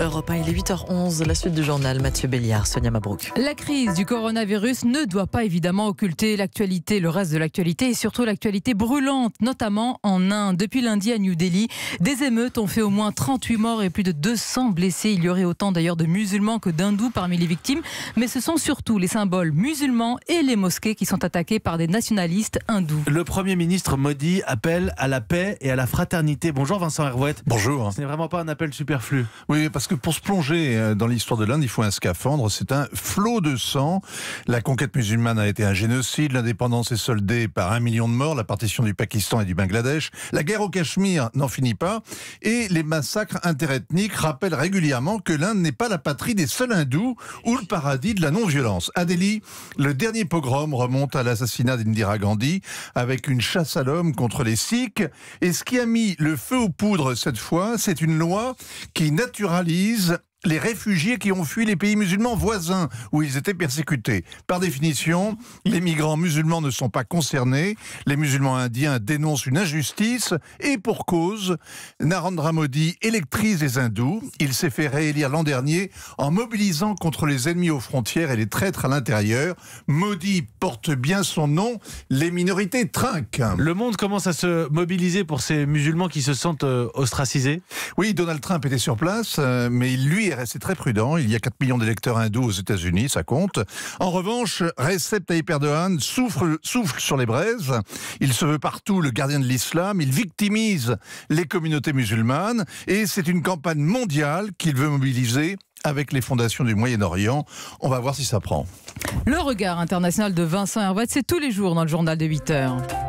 Europe il est 8h11, la suite du journal, Mathieu Béliard, Sonia Mabrouk. La crise du coronavirus ne doit pas évidemment occulter l'actualité, le reste de l'actualité et surtout l'actualité brûlante, notamment en Inde. Depuis lundi à New Delhi, des émeutes ont fait au moins 38 morts et plus de 200 blessés. Il y aurait autant d'ailleurs de musulmans que d'hindous parmi les victimes, mais ce sont surtout les symboles musulmans et les mosquées qui sont attaqués par des nationalistes hindous. Le Premier ministre Modi appelle à la paix et à la fraternité. Bonjour Vincent Herouet. Bonjour. Ce n'est vraiment pas un appel superflu. Oui, parce parce que pour se plonger euh, dans l'histoire de l'Inde, il faut un scaphandre. C'est un flot de sang. La conquête musulmane a été un génocide. L'indépendance est soldée par un million de morts. La partition du Pakistan et du Bangladesh. La guerre au Cachemire n'en finit pas. Et les massacres interethniques rappellent régulièrement que l'Inde n'est pas la patrie des seuls hindous ou le paradis de la non-violence. À le dernier pogrom remonte à l'assassinat d'Indira Gandhi avec une chasse à l'homme contre les Sikhs. Et ce qui a mis le feu aux poudres cette fois, c'est une loi qui naturalise país les réfugiés qui ont fui les pays musulmans voisins où ils étaient persécutés. Par définition, les migrants musulmans ne sont pas concernés. Les musulmans indiens dénoncent une injustice et pour cause, Narendra Modi électrise les hindous. Il s'est fait réélire l'an dernier en mobilisant contre les ennemis aux frontières et les traîtres à l'intérieur. Modi porte bien son nom, les minorités trinquent. Le monde commence à se mobiliser pour ces musulmans qui se sentent euh, ostracisés Oui, Donald Trump était sur place, euh, mais lui c'est très prudent, il y a 4 millions d'électeurs hindous aux États-Unis, ça compte. En revanche, Recep Tayyip Erdogan souffle, sur les braises. Il se veut partout le gardien de l'islam. Il victimise les communautés musulmanes. Et c'est une campagne mondiale qu'il veut mobiliser avec les fondations du Moyen-Orient. On va voir si ça prend. Le regard international de Vincent Hervé, c'est tous les jours dans le journal de 8 heures.